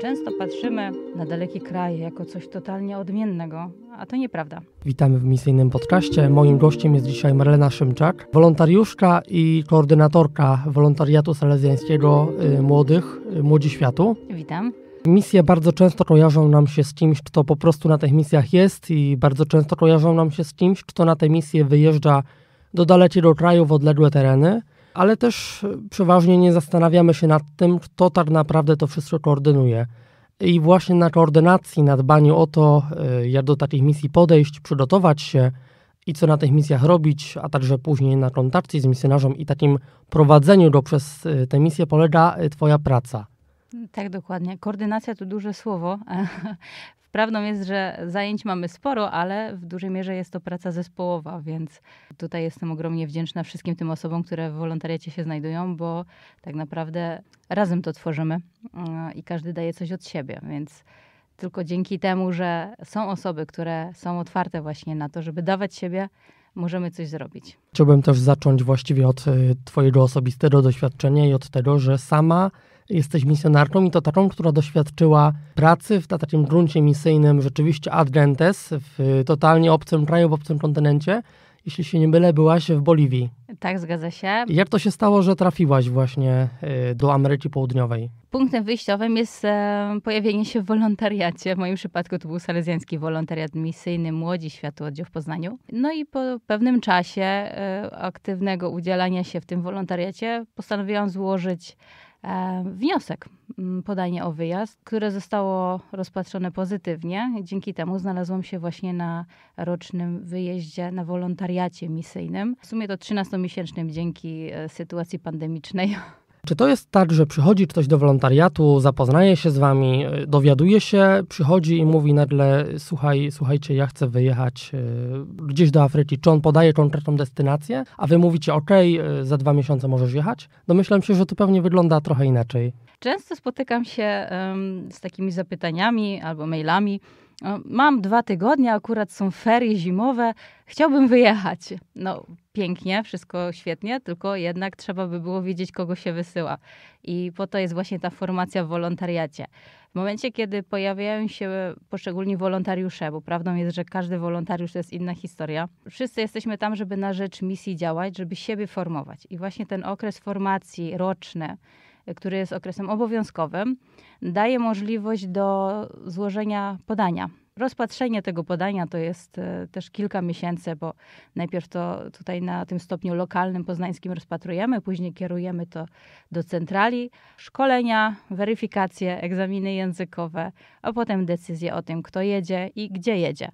Często patrzymy na dalekie kraje jako coś totalnie odmiennego, a to nieprawda. Witamy w misyjnym podcaście. Moim gościem jest dzisiaj Marlena Szymczak, wolontariuszka i koordynatorka wolontariatu salezjańskiego y, Młodych, y, Młodzi Światu. Witam. Misje bardzo często kojarzą nam się z kimś, kto po prostu na tych misjach jest i bardzo często kojarzą nam się z kimś, kto na te misje wyjeżdża do dalekiego kraju w odległe tereny ale też przeważnie nie zastanawiamy się nad tym, kto tak naprawdę to wszystko koordynuje. I właśnie na koordynacji, na dbaniu o to, y, jak do takich misji podejść, przygotować się i co na tych misjach robić, a także później na kontakcie z misjonarzem i takim prowadzeniu go przez y, tę misję polega y, Twoja praca. Tak, dokładnie. Koordynacja to duże słowo. Prawdą jest, że zajęć mamy sporo, ale w dużej mierze jest to praca zespołowa, więc tutaj jestem ogromnie wdzięczna wszystkim tym osobom, które w wolontariacie się znajdują, bo tak naprawdę razem to tworzymy e, i każdy daje coś od siebie, więc tylko dzięki temu, że są osoby, które są otwarte właśnie na to, żeby dawać siebie, możemy coś zrobić. Chciałbym też zacząć właściwie od e, Twojego osobistego doświadczenia i od tego, że sama jesteś misjonarką i to taką, która doświadczyła pracy w takim gruncie misyjnym rzeczywiście ad gentes, w totalnie obcym kraju, w obcym kontynencie. Jeśli się nie mylę, byłaś w Boliwii. Tak, zgadza się. Jak to się stało, że trafiłaś właśnie y, do Ameryki Południowej? Punktem wyjściowym jest e, pojawienie się w wolontariacie. W moim przypadku to był salezjański wolontariat misyjny Młodzi światu Oddział w Poznaniu. No i po pewnym czasie e, aktywnego udzielania się w tym wolontariacie postanowiłam złożyć E, wniosek, mm, podanie o wyjazd, które zostało rozpatrzone pozytywnie. Dzięki temu znalazłam się właśnie na rocznym wyjeździe na wolontariacie misyjnym. W sumie to 13-miesięcznym dzięki e, sytuacji pandemicznej. Czy to jest tak, że przychodzi ktoś do wolontariatu, zapoznaje się z wami, e, dowiaduje się, przychodzi i mówi nagle: Słuchaj, słuchajcie, ja chcę wyjechać e, gdzieś do Afryki. Czy on podaje konkretną destynację, a wy mówicie: OK, e, za dwa miesiące możesz jechać? Domyślam się, że to pewnie wygląda trochę inaczej. Często spotykam się z takimi zapytaniami albo mailami mam dwa tygodnie, akurat są ferie zimowe, chciałbym wyjechać. No pięknie, wszystko świetnie, tylko jednak trzeba by było wiedzieć, kogo się wysyła. I po to jest właśnie ta formacja w wolontariacie. W momencie, kiedy pojawiają się poszczególni wolontariusze, bo prawdą jest, że każdy wolontariusz to jest inna historia, wszyscy jesteśmy tam, żeby na rzecz misji działać, żeby siebie formować. I właśnie ten okres formacji roczny, który jest okresem obowiązkowym, daje możliwość do złożenia podania. Rozpatrzenie tego podania to jest e, też kilka miesięcy, bo najpierw to tutaj na tym stopniu lokalnym poznańskim rozpatrujemy, później kierujemy to do centrali, szkolenia, weryfikacje, egzaminy językowe, a potem decyzje o tym, kto jedzie i gdzie jedzie.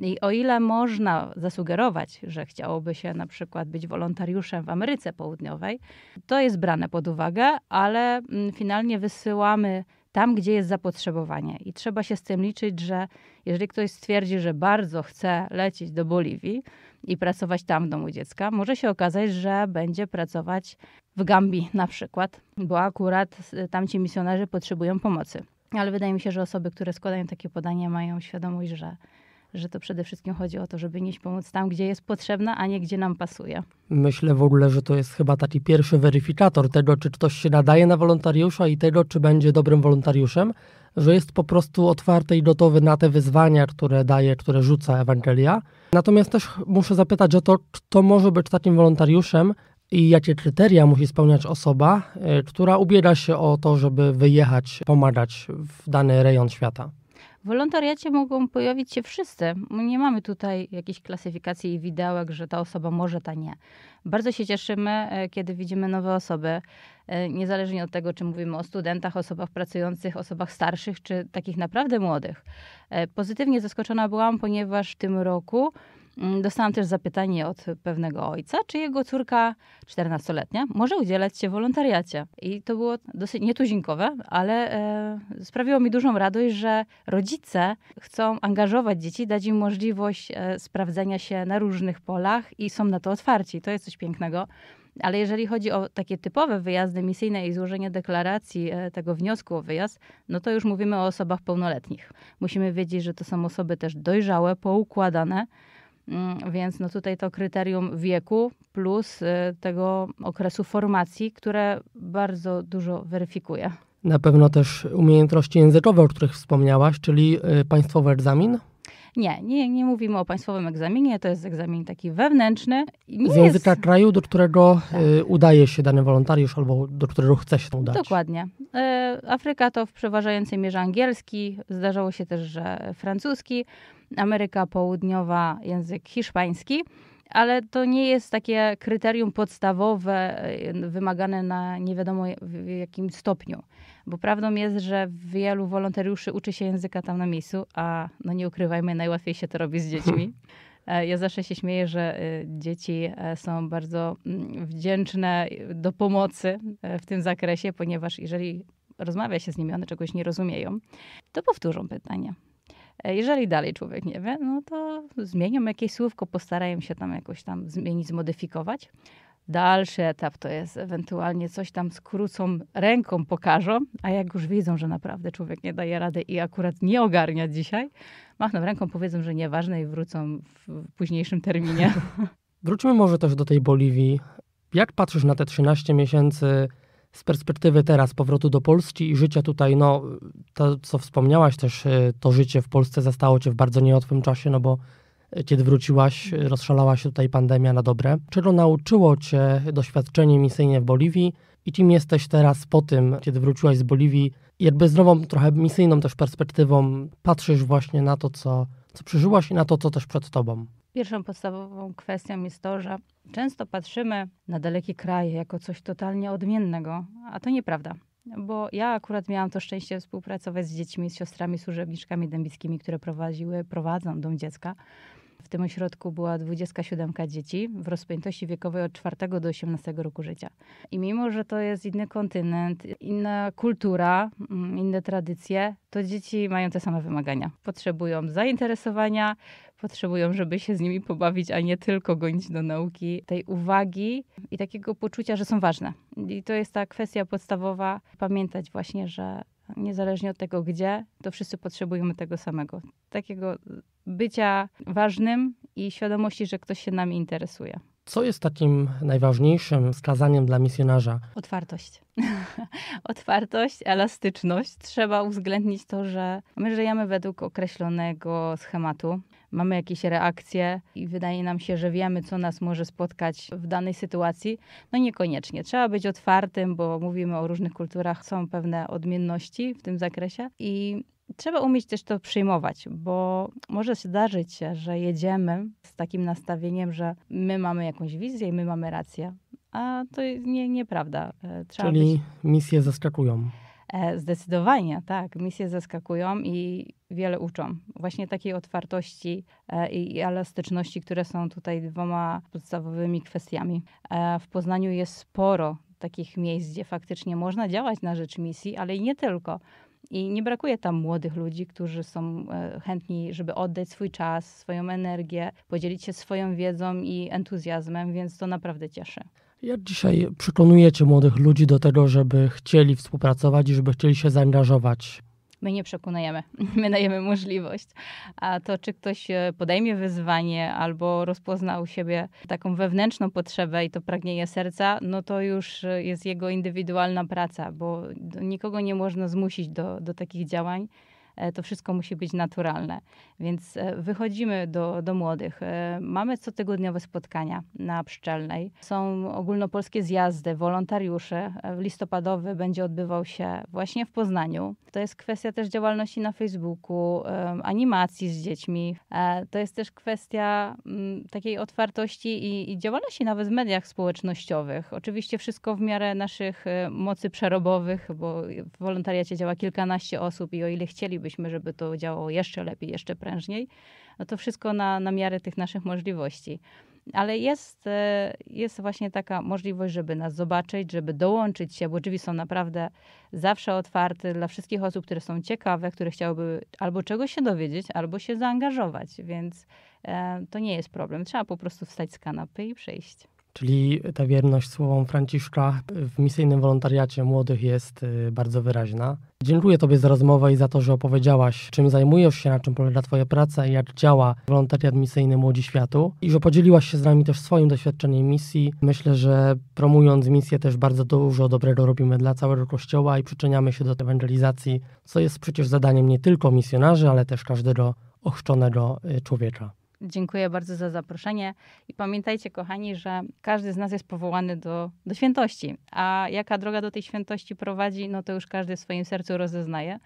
I o ile można zasugerować, że chciałoby się na przykład być wolontariuszem w Ameryce Południowej, to jest brane pod uwagę, ale mm, finalnie wysyłamy tam, gdzie jest zapotrzebowanie. I trzeba się z tym liczyć, że jeżeli ktoś stwierdzi, że bardzo chce lecieć do Boliwii i pracować tam w domu dziecka, może się okazać, że będzie pracować w Gambii na przykład, bo akurat y, tamci misjonarze potrzebują pomocy. Ale wydaje mi się, że osoby, które składają takie podanie, mają świadomość, że że to przede wszystkim chodzi o to, żeby nieść pomoc tam, gdzie jest potrzebna, a nie gdzie nam pasuje. Myślę w ogóle, że to jest chyba taki pierwszy weryfikator tego, czy ktoś się nadaje na wolontariusza i tego, czy będzie dobrym wolontariuszem, że jest po prostu otwarty i gotowy na te wyzwania, które daje, które rzuca Ewangelia. Natomiast też muszę zapytać o to, kto może być takim wolontariuszem i jakie kryteria musi spełniać osoba, e, która ubiera się o to, żeby wyjechać, pomagać w dany rejon świata. W wolontariacie mogą pojawić się wszyscy. Nie mamy tutaj jakiejś klasyfikacji i widełek, że ta osoba może, ta nie. Bardzo się cieszymy, e, kiedy widzimy nowe osoby, e, niezależnie od tego, czy mówimy o studentach, osobach pracujących, osobach starszych, czy takich naprawdę młodych. E, pozytywnie zaskoczona byłam, ponieważ w tym roku Mm, dostałam też zapytanie od pewnego ojca, czy jego córka 14-letnia może udzielać się wolontariacie. I to było dosyć nietuzinkowe, ale e, sprawiło mi dużą radość, że rodzice chcą angażować dzieci, dać im możliwość e, sprawdzenia się na różnych polach i są na to otwarci. To jest coś pięknego. Ale jeżeli chodzi o takie typowe wyjazdy misyjne i złożenie deklaracji e, tego wniosku o wyjazd, no to już mówimy o osobach pełnoletnich. Musimy wiedzieć, że to są osoby też dojrzałe, poukładane, Mm, więc no tutaj to kryterium wieku plus y, tego okresu formacji, które bardzo dużo weryfikuje. Na pewno też umiejętności językowe, o których wspomniałaś, czyli y, państwowy egzamin? Nie, nie, nie mówimy o państwowym egzaminie, to jest egzamin taki wewnętrzny. Nie z języka jest... kraju, do którego tak. Y, udaje się dany wolontariusz albo do którego chce się udać. Dokładnie. Y, Afryka to w przeważającej mierze angielski, zdarzało się też, że francuski, Ameryka Południowa język hiszpański ale to nie jest takie kryterium podstawowe y, wymagane na nie wiadomo jakim stopniu. Bo prawdą jest, że wielu wolontariuszy uczy się języka tam na miejscu, a no nie ukrywajmy, najłatwiej się to robi z dziećmi. E, ja zawsze się śmieję, że y, dzieci e, są bardzo mm, wdzięczne y, do pomocy e, w tym zakresie, ponieważ jeżeli rozmawia się z nimi, one czegoś nie rozumieją, to powtórzą pytanie. E, jeżeli dalej człowiek nie wie, no to zmienią jakieś słówko, postarają się tam jakoś tam zmienić, zmodyfikować. Dalszy etap to jest ewentualnie coś tam skrócą, ręką pokażą, a jak już widzą, że naprawdę człowiek nie daje rady i akurat nie ogarnia dzisiaj, machną ręką, powiedzą, że nieważne i wrócą w późniejszym terminie. Wróćmy może też do tej Boliwii. Jak patrzysz na te 13 miesięcy z perspektywy teraz powrotu do Polski i życia tutaj, no to co wspomniałaś też, y, to życie w Polsce zastało cię w bardzo niełatwym czasie, no bo y, kiedy wróciłaś, rozszalała się tutaj pandemia na dobre. Czego nauczyło cię doświadczenie misyjne w Boliwii i kim jesteś teraz po tym, kiedy wróciłaś z Boliwii? Jakby z nową, trochę misyjną też perspektywą patrzysz właśnie na to, co co przeżyłaś i na to, co też przed tobą? Pierwszą podstawową kwestią jest to, że często patrzymy na dalekie kraje jako coś totalnie odmiennego, a to nieprawda. Bo ja akurat miałam to szczęście współpracować z dziećmi, z siostrami, służebniczkami dębickimi, które prowadziły, prowadzą dom dziecka. W tym ośrodku była 27 dzieci w rozpiętości wiekowej od 4 do 18 roku życia. I mimo, że to jest inny kontynent, inna kultura, mm, inne tradycje, to dzieci mają te same wymagania. Potrzebują zainteresowania, potrzebują, żeby się z nimi pobawić, a nie tylko gonić do nauki, tej uwagi i takiego poczucia, że są ważne. I to jest ta kwestia podstawowa, pamiętać właśnie, że niezależnie od tego gdzie, to wszyscy potrzebujemy tego samego. Takiego bycia ważnym i świadomości, że ktoś się nami interesuje. Co jest takim najważniejszym wskazaniem dla misjonarza? Otwartość. Otwartość, elastyczność. Trzeba uwzględnić to, że my żyjemy według określonego schematu. Mamy jakieś reakcje i wydaje nam się, że wiemy, co nas może spotkać w danej sytuacji. No niekoniecznie. Trzeba być otwartym, bo mówimy o różnych kulturach, są pewne odmienności w tym zakresie i trzeba umieć też to przyjmować, bo może się zdarzyć się, że jedziemy z takim nastawieniem, że my mamy jakąś wizję i my mamy rację, a to nie, nieprawda. E, trzeba Czyli być... misje zaskakują. E, zdecydowanie, tak. Misje zaskakują i wiele uczą. Właśnie takiej otwartości e, i elastyczności, które są tutaj dwoma podstawowymi kwestiami. W Poznaniu jest sporo takich miejsc, gdzie faktycznie można działać na rzecz misji, ale i nie tylko. I nie brakuje tam młodych ludzi, którzy są e, chętni, żeby oddać swój czas, swoją energię, podzielić się swoją wiedzą i entuzjazmem, więc to naprawdę cieszy. Jak dzisiaj przekonujecie młodych ludzi do tego, żeby chcieli współpracować i żeby chcieli się zaangażować? My nie przekonujemy, my dajemy możliwość. A to, czy ktoś e, podejmie wyzwanie albo rozpozna u siebie taką wewnętrzną potrzebę i to pragnienie serca, no to już e, jest jego indywidualna praca, bo nikogo nie można zmusić do, do takich działań. E, to wszystko musi być naturalne. Więc e, wychodzimy do, do młodych. E, mamy cotygodniowe spotkania na Pszczelnej. Są ogólnopolskie zjazdy, wolontariusze. Listopadowy będzie odbywał się właśnie w Poznaniu. To jest kwestia też działalności na Facebooku, animacji z dziećmi. To jest też kwestia mm, takiej otwartości i, i działalności nawet w mediach społecznościowych. Oczywiście wszystko w miarę naszych mocy przerobowych, bo w wolontariacie działa kilkanaście osób i o ile chcieliby chcielibyśmy, żeby to działało jeszcze lepiej, jeszcze prężniej. No to wszystko na, na miarę tych naszych możliwości. Ale jest, e, jest właśnie taka możliwość, żeby nas zobaczyć, żeby dołączyć się, bo drzwi są naprawdę zawsze otwarte dla wszystkich osób, które są ciekawe, które chciałyby albo czegoś się dowiedzieć, albo się zaangażować. Więc e, to nie jest problem. Trzeba po prostu wstać z kanapy i przejść. Czyli ta wierność słowom Franciszka w misyjnym wolontariacie młodych jest y, bardzo wyraźna. Dziękuję Tobie za rozmowę i za to, że opowiedziałaś, czym zajmujesz się, na czym polega Twoja praca i jak działa wolontariat misyjny Młodzi Światu i że podzieliłaś się z nami też swoim doświadczeniem misji. Myślę, że promując misję też bardzo dużo dobrego robimy dla całego Kościoła i przyczyniamy się do ewangelizacji, co jest przecież zadaniem nie tylko misjonarzy, ale też każdego ochrzczonego y, człowieka. Dziękuję bardzo za zaproszenie i pamiętajcie, kochani, że każdy z nas jest powołany do, do świętości, a jaka droga do tej świętości prowadzi, no to już każdy w swoim sercu rozeznaje.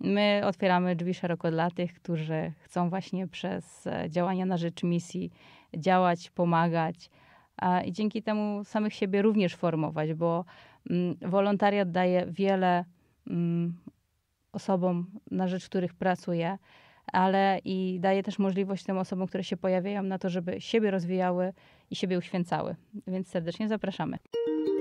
My otwieramy drzwi szeroko dla tych, którzy chcą właśnie przez e, działania na rzecz misji działać, pomagać i dzięki temu samych siebie również formować, bo mm, wolontariat daje wiele mm, osobom, na rzecz których pracuje, ale i daje też możliwość tym osobom, które się pojawiają, na to, żeby siebie rozwijały i siebie uświęcały. Więc serdecznie zapraszamy.